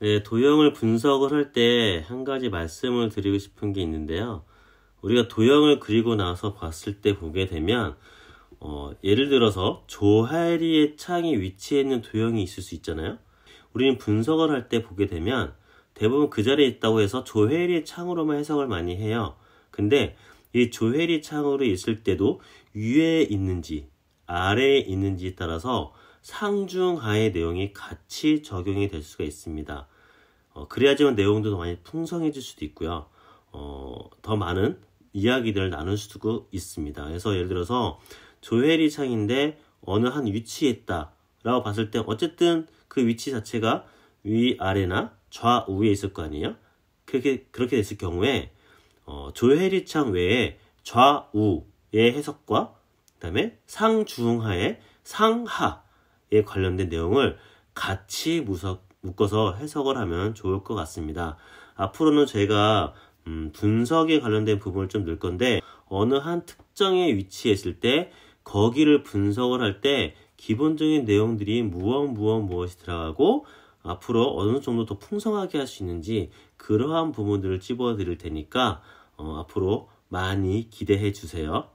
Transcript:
네, 도형을 분석을 할 때 한 가지 말씀을 드리고 싶은 게 있는데요. 우리가 도형을 그리고 나서 봤을 때 보게 되면 어, 예를 들어서 조하리의 창이 위치해 있는 도형이 있을 수 있잖아요. 우리는 분석을 할 때 보게 되면 대부분 그 자리에 있다고 해서 조혜리의 창으로만 해석을 많이 해요. 근데 이 조혜리 창으로 있을 때도 위에 있는지 아래에 있는지에 따라서 상중하의 내용이 같이 적용이 될 수가 있습니다. 어, 그래야지만 내용도 더 많이 풍성해질 수도 있고요. 어, 더 많은 이야기들을 나눌 수도 있습니다. 그래서 예를 들어서 조혜리 창인데 어느 한 위치에 있다 라고 봤을 때 어쨌든 그 위치 자체가 위아래나 좌우에 있을 거 아니에요? 그렇게, 그렇게 됐을 경우에 어, 조혜리 창 외에 좌우의 해석과 그 다음에 상중하의 상하에 관련된 내용을 같이 무석, 묶어서 해석을 하면 좋을 것 같습니다. 앞으로는 제가 음, 분석에 관련된 부분을 좀 넣을 건데 어느 한 특정의 위치에 있을 때 거기를 분석을 할 때 기본적인 내용들이 무엇 무엇 무엇이 들어가고 앞으로 어느 정도 더 풍성하게 할 수 있는지 그러한 부분들을 집어 드릴 테니까 어, 앞으로 많이 기대해 주세요.